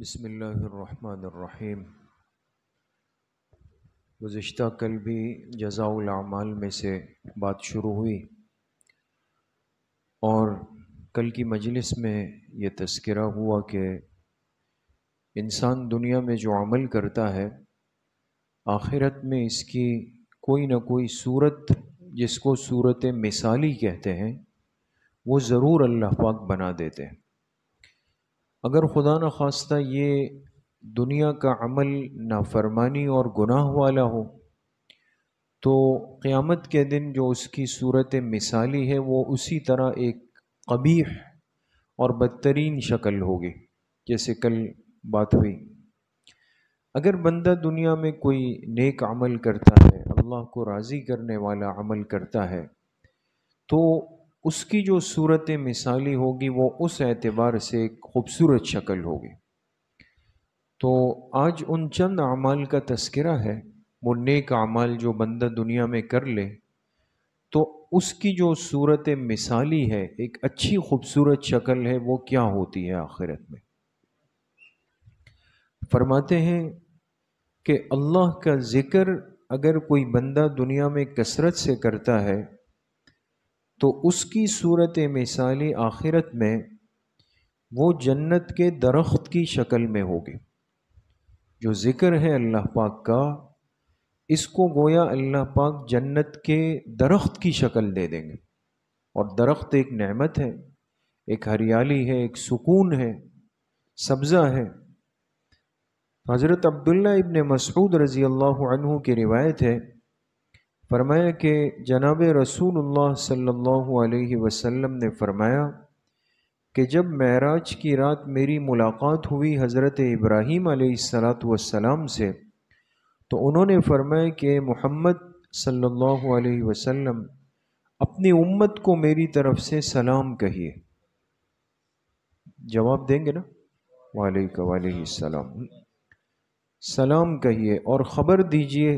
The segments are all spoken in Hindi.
बसमीम् गुज्त कल भी जजाउलामाल में से बात शुरू हुई और कल की मजलिस में ये तस्करा हुआ कि इंसान दुनिया में जो अमल करता है आखिरत में इसकी कोई ना कोई सूरत जिसको सूरत मिसाली कहते हैं वो ज़रूर अल्लाह पाक बना देते हैं अगर खुदा न खास्ता ये दुनिया का अमल नाफरमानी और गुनाह वाला हो तो क़्यामत के दिन जो उसकी सूरत मिसाली है वो उसी तरह एक कबीर और बदतरीन शक्ल होगी जैसे कल बात हुई अगर बंदा दुनिया में कोई नेक अमल करता है अल्लाह को राज़ी करने वाला अमल करता है तो उसकी जो सूरत मिसाली होगी वो उस एतबार से खूबसूरत शक्ल होगी तो आज उन चंद अमाल का तस्करा है वो नेक अमाल जो बंदा दुनिया में कर ले तो उसकी जो सूरत मिसाली है एक अच्छी खूबसूरत शक्ल है वो क्या होती है आखिरत में फरमाते हैं कि अल्लाह का ज़िक्र अगर कोई बंदा दुनिया में कसरत से करता है तो उसकी सूरत मिसाली आखिरत में वो जन्नत के दरख्त की शक्ल में होगी जो ज़िक्र है अल्लाह पाक का इसको गोया अल्लाह पाक जन्नत के दरख्त की शक्ल दे देंगे और दरख्त एक नेमत है एक हरियाली है एक सुकून है सब्ज़ा है हज़रत अब्दुल्ला इबन मसूद रज़ी अल्लाह की रिवायत है फरमाया कि जनाब रसूल सल्लल्लाहु अलैहि वसल्लम ने फरमाया कि जब महराज की रात मेरी मुलाकात हुई हज़रत इब्राहीम सलाम से तो उन्होंने फरमाया कि मोहम्मद सल्लल्लाहु अलैहि वसल्लम अपनी उम्मत को मेरी तरफ से सलाम कहिए जवाब देंगे ना वालेक वाले सलाम सलाम कहिए और ख़बर दीजिए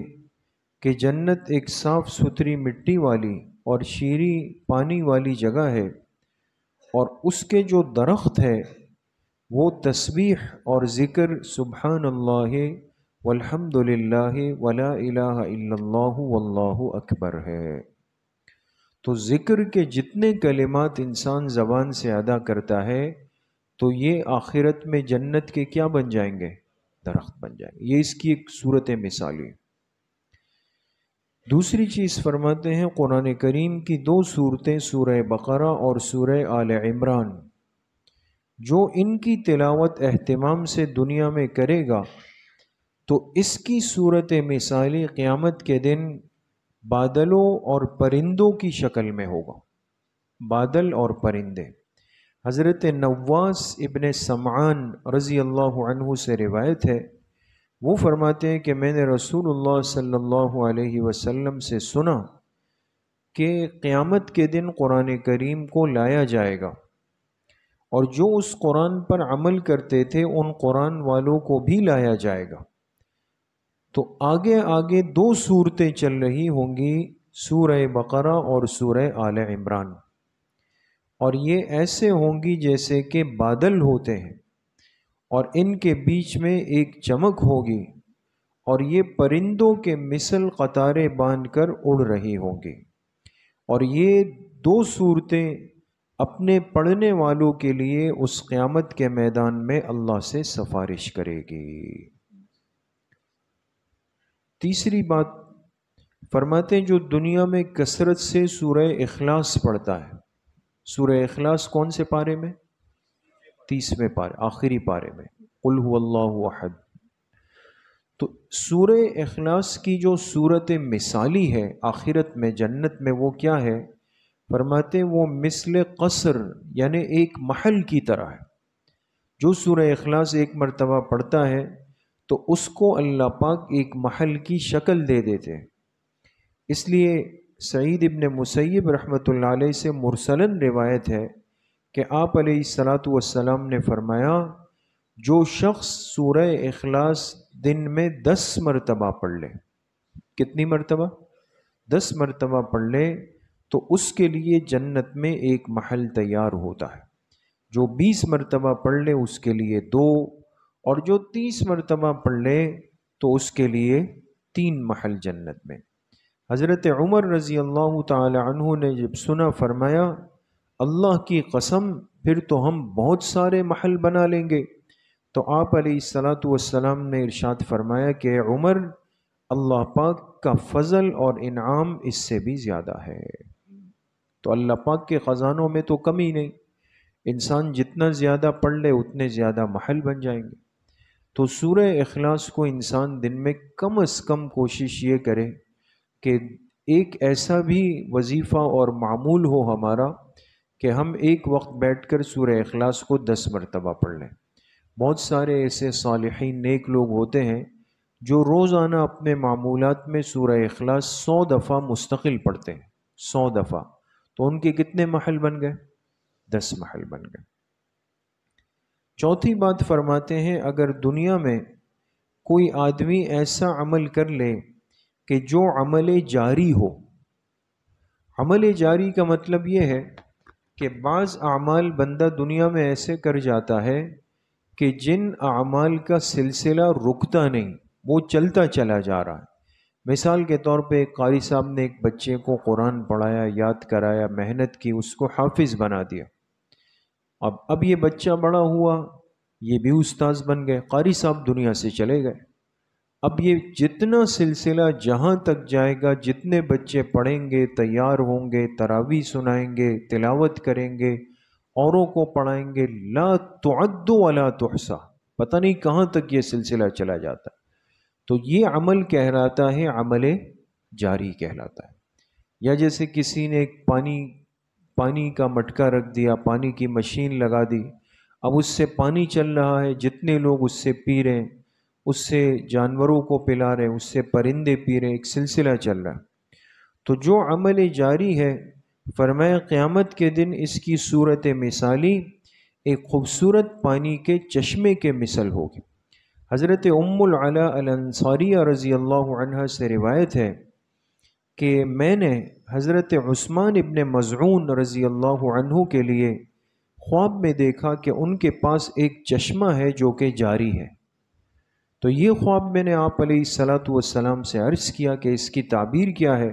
कि जन्नत एक साफ़ सुथरी मिट्टी वाली और शीरी पानी वाली जगह है और उसके जो दरख्त है वो तस्बीह और ज़िक्र सुबहान अल्लाह वल्हम्दुलिल्लाह वला इलाहा इल्लल्लाहु वल्लाहु अकबर है तो ज़िक्र के जितने कलिमात इंसान ज़बान से अदा करता है तो ये आखिरत में जन्नत के क्या बन जाएंगे दरख्त बन जाएंगे ये इसकी एक सूरत मिसाली है दूसरी चीज़ फरमाते हैं कुरान करीम की दो सूरतें सूरह बकरा और सूरह आल इमरान जो इनकी तिलावत अहतमाम से दुनिया में करेगा तो इसकी सूरत मिसाली क़्यामत के दिन बादलों और परिंदों की शक्ल में होगा बादल और परिंदे हज़रत नवास इबन समान रज़ी अल्लाह से रिवायत है वो फरमाते हैं कि मैंने रसूलुल्लाह सल्लल्लाहु अलैहि वसल्लम से सुना कि क़्यामत के दिन कुरान करीम को लाया जाएगा और जो उस कुरान पर अमल करते थे उन कुरान वालों को भी लाया जाएगा तो आगे आगे दो सूरतें चल रही होंगी सूरह बकरा और सूरह आल इमरान और ये ऐसे होंगी जैसे कि बादल होते हैं और इनके बीच में एक चमक होगी और ये परिंदों के मिसल कतारें बांधकर उड़ रही होंगी और ये दो सूरतें अपने पढ़ने वालों के लिए उस क़्यामत के मैदान में अल्लाह से सफारिश करेगी तीसरी बात फरमाते हैं जो दुनिया में कसरत से सूर्य अखलास पढ़ता है सूर्य अखलास कौन से पारे में तीसवें पारे आखिरी पारे में उल्हद तो सूर अखलास की जो सूरत मिसाली है आखिरत में जन्नत में वो क्या है फरमाते वो मिसल कसर यानि एक महल की तरह है जो सूर अखलास एक मरतबा पढ़ता है तो उसको अल्लाह पाक एक महल की शक्ल दे देते हैं इसलिए सईद इबन मुसैब रहमत से मुरसलन रिवायत है कि आप सलात वसलाम ने फरमाया जो शख्स सूर अखलास दिन में दस मरतबा पढ़ ले कितनी मरतबा दस मरतबा पढ़ ले तो उसके लिए जन्नत में एक महल तैयार होता है जो बीस मरतबा पढ़ ले उसके लिए दो और जो तीस मरतबा पढ़ ले तो उसके लिए तीन महल जन्नत में हज़रत उमर रज़ी अल्लाह तहों ने जब सुना फरमाया अल्लाह की कसम फिर तो हम बहुत सारे महल बना लेंगे तो आप सलाम ने इरशाद फरमाया कि उमर अल्लाह पाक का फजल और इनाम इससे भी ज़्यादा है तो अल्लाह पाक के ख़जानों में तो कमी नहीं इंसान जितना ज़्यादा पढ़ ले उतने ज़्यादा महल बन जाएंगे तो सूर्य अखलास को इंसान दिन में कम अज़ कम कोशिश ये करे कि एक ऐसा भी वजीफ़ा और मामूल हो हमारा कि हम एक वक्त बैठ कर सूर्य अखलास को दस मरतबा पढ़ लें बहुत सारे ऐसे सालही नेक लोग होते हैं जो रोज़ाना अपने मामूल में सूर्य अखलास सौ दफ़ा मुस्तकिल पढ़ते हैं सौ दफ़ा तो उनके कितने महल बन गए दस महल बन गए चौथी बात फरमाते हैं अगर दुनिया में कोई आदमी ऐसा अमल कर ले कि जो अमल जारी हो अमल जारी का मतलब ये है कि बाज़ अमाल बंदा दुनिया में ऐसे कर जाता है कि जिन आमाल का सिलसिला रुकता नहीं वो चलता चला जा रहा है मिसाल के तौर पे कारी साहब ने एक बच्चे को कुरान पढ़ाया याद कराया मेहनत की उसको हाफिज़ बना दिया अब अब ये बच्चा बड़ा हुआ ये भी उस्ताज बन गए कारी साहब दुनिया से चले गए अब ये जितना सिलसिला जहाँ तक जाएगा जितने बच्चे पढ़ेंगे तैयार होंगे तरावी सुनाएंगे तिलावत करेंगे औरों को पढ़ाएंगे ला तो अला तोहसा पता नहीं कहाँ तक ये सिलसिला चला जाता तो ये अमल कहलाता है अमल जारी कहलाता है या जैसे किसी ने एक पानी पानी का मटका रख दिया पानी की मशीन लगा दी अब उससे पानी चल रहा है जितने लोग उससे पी रहे हैं उससे जानवरों को पिला रहे उससे परिंदे पी रहे एक सिलसिला चल रहा है तो जो अमल जारी है फरमाया क़्यामत के दिन इसकी सूरत मिसाली एक खूबसूरत पानी के चश्मे के मिसल होगी हज़रत उम्मसारिया रज़ी अल्लाह से रिवायत है कि मैंने हज़रत उस्मान इबन मज़ून रज़ी अल्लाह के लिए ख्वाब में देखा कि उनके पास एक चश्मा है जो कि जारी है तो ये ख्वाब मैंने आप सलाम से अर्ज़ किया कि इसकी ताबीर क्या है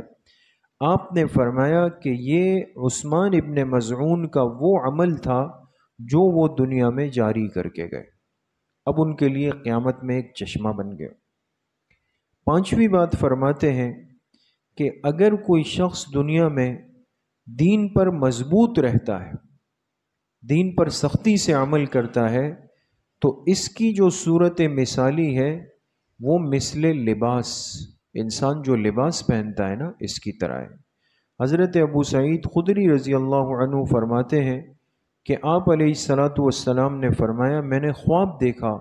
आपने फरमाया कि ये उस्मान इबन मज़ून का वो अमल था जो वो दुनिया में जारी करके गए अब उनके लिए क़्यामत में एक चश्मा बन गया पांचवी बात फरमाते हैं कि अगर कोई शख्स दुनिया में दीन पर मजबूत रहता है दीन पर सख्ती से अमल करता है तो इसकी जो सूरत मिसाली है वो मिसल लिबास इंसान जो लिबास पहनता है ना इसकी तरह है हज़रत अबू सईद खुदरी रज़ी अल्लाह फरमाते हैं कि आप सलाम ने फरमाया मैंने ख्वाब देखा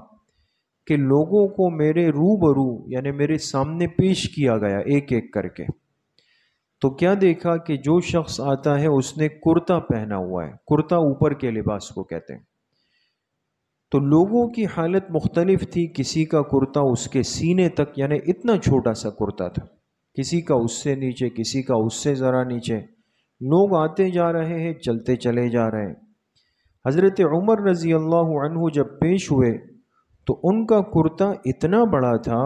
कि लोगों को मेरे रूबरू यानी मेरे सामने पेश किया गया एक एक करके तो क्या देखा कि जो शख्स आता है उसने कुर्ता पहना हुआ है कुर्ता ऊपर के लिबास को कहते हैं तो लोगों की हालत मुख्तलिफ थी किसी का कुर्ता उसके सीने तक यानी इतना छोटा सा कुर्ता था किसी का उससे नीचे किसी का उससे ज़रा नीचे लोग आते जा रहे हैं चलते चले जा रहे हैं हज़रत उमर रज़ी अल्लाह जब पेश हुए तो उनका कुर्ता इतना बड़ा था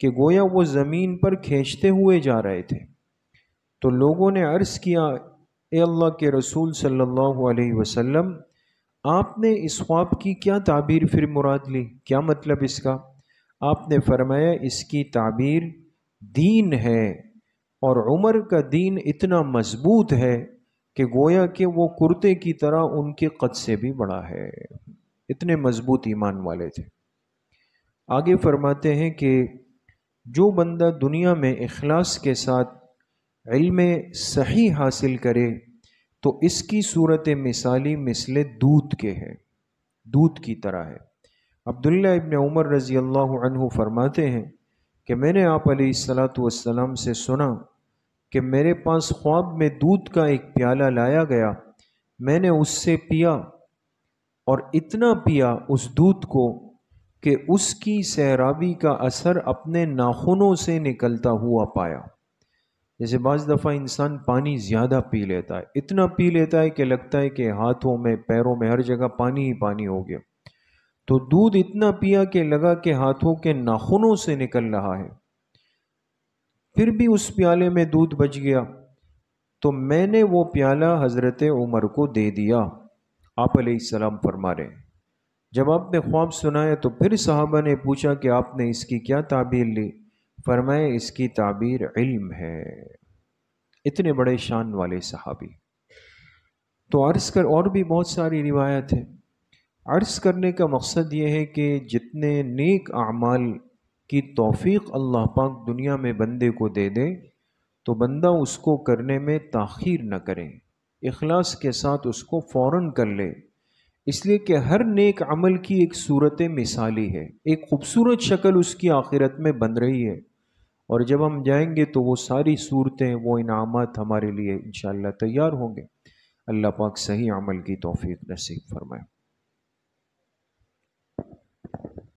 कि गोया वो ज़मीन पर खींचते हुए जा रहे थे तो लोगों ने अर्ज़ किया ए अल्लाह के रसूल सल्लल्लाहु अलैहि वसल्लम आपने इस ख्वाब की क्या ताबीर फिर मुराद ली क्या मतलब इसका आपने फरमाया इसकी ताबीर दीन है और उमर का दीन इतना मजबूत है कि गोया के वो कुर्ते की तरह उनके कद से भी बड़ा है इतने मजबूत ईमान वाले थे आगे फरमाते हैं कि जो बंदा दुनिया में अखलास के साथ इल्म सही हासिल करे तो इसकी सूरत मिसाली मिसल दूध के है दूध की तरह है अब्दुल्ला इबन उमर रज़ी अल्लाह फरमाते हैं कि मैंने आप सलाम से सुना कि मेरे पास ख्वाब में दूध का एक प्याला लाया गया मैंने उससे पिया और इतना पिया उस दूध को कि उसकी सहराबी का असर अपने नाखूनों से निकलता हुआ पाया जैसे बाज़ दफ़ा इंसान पानी ज़्यादा पी लेता है इतना पी लेता है कि लगता है कि हाथों में पैरों में हर जगह पानी ही पानी हो गया तो दूध इतना पिया कि लगा कि हाथों के नाखूनों से निकल रहा है फिर भी उस प्याले में दूध बच गया तो मैंने वो प्याला हज़रत उमर को दे दिया आप सलाम फरमा रहे जब आपने ख्वाब सुनाया तो फिर साहबा ने पूछा कि आपने इसकी क्या ताबीर ली फरमाए इसकी ताबीर इल्म है इतने बड़े शान वाले सहाबी तो अर्ज़ कर और भी बहुत सारी रिवायत है अर्ज़ करने का मकसद ये है कि जितने नेक अमाल की तौफीक अल्लाह पाक दुनिया में बंदे को दे दे तो बंदा उसको करने में ताखीर न करें इखलास के साथ उसको फ़ौर कर ले इसलिए कि हर नेक अमल की एक सूरत मिसाली है एक खूबसूरत शक्ल उसकी आखिरत में बन रही है और जब हम जाएंगे तो वो सारी सूरतें वो इनामत हमारे लिए इन तैयार होंगे अल्लाह पाक सही अमल की तोफ़ी नसीब फरमाए